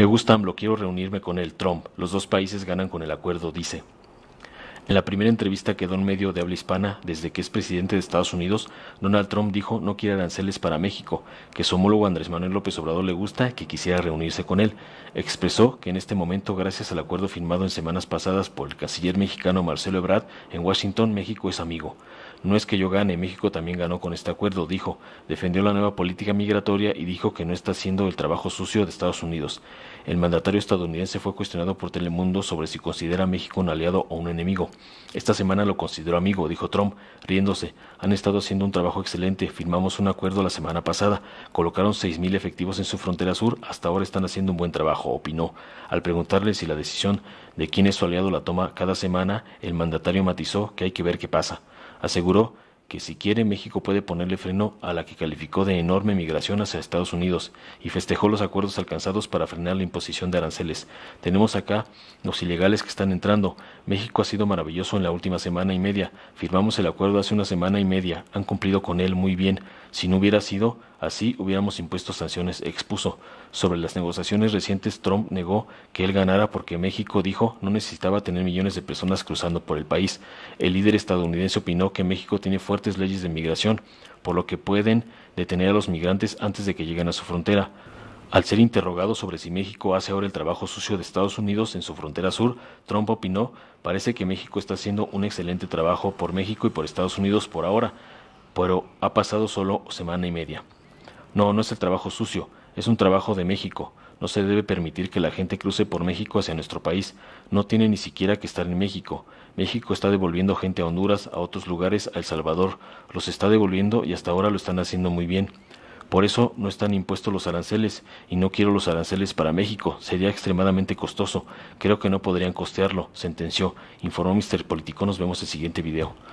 Me gusta AMLO, quiero reunirme con él. Trump, los dos países ganan con el acuerdo, dice. En la primera entrevista que dio en medio de habla hispana desde que es presidente de Estados Unidos, Donald Trump dijo no quiere aranceles para México, que su homólogo Andrés Manuel López Obrador le gusta, que quisiera reunirse con él. Expresó que en este momento, gracias al acuerdo firmado en semanas pasadas por el canciller mexicano Marcelo Ebrard, en Washington México es amigo. No es que yo gane, México también ganó con este acuerdo, dijo. Defendió la nueva política migratoria y dijo que no está haciendo el trabajo sucio de Estados Unidos. El mandatario estadounidense fue cuestionado por Telemundo sobre si considera a México un aliado o un enemigo. Esta semana lo considero amigo, dijo Trump, riéndose. Han estado haciendo un trabajo excelente. Firmamos un acuerdo la semana pasada. Colocaron seis mil efectivos en su frontera sur. Hasta ahora están haciendo un buen trabajo, opinó. Al preguntarle si la decisión de quién es su aliado la toma cada semana, el mandatario matizó que hay que ver qué pasa. Aseguró que si quiere México puede ponerle freno a la que calificó de enorme migración hacia Estados Unidos y festejó los acuerdos alcanzados para frenar la imposición de aranceles. Tenemos acá los ilegales que están entrando. México ha sido maravilloso en la última semana y media. Firmamos el acuerdo hace una semana y media. Han cumplido con él muy bien. Si no hubiera sido así, hubiéramos impuesto sanciones, expuso. Sobre las negociaciones recientes, Trump negó que él ganara porque México dijo no necesitaba tener millones de personas cruzando por el país. El líder estadounidense opinó que México tiene fuertes leyes de migración, por lo que pueden detener a los migrantes antes de que lleguen a su frontera. Al ser interrogado sobre si México hace ahora el trabajo sucio de Estados Unidos en su frontera sur, Trump opinó, parece que México está haciendo un excelente trabajo por México y por Estados Unidos por ahora pero ha pasado solo semana y media. No, no es el trabajo sucio, es un trabajo de México. No se debe permitir que la gente cruce por México hacia nuestro país. No tiene ni siquiera que estar en México. México está devolviendo gente a Honduras, a otros lugares, a El Salvador. Los está devolviendo y hasta ahora lo están haciendo muy bien. Por eso no están impuestos los aranceles y no quiero los aranceles para México. Sería extremadamente costoso. Creo que no podrían costearlo, sentenció. Informó Mr. Político. Nos vemos en el siguiente video.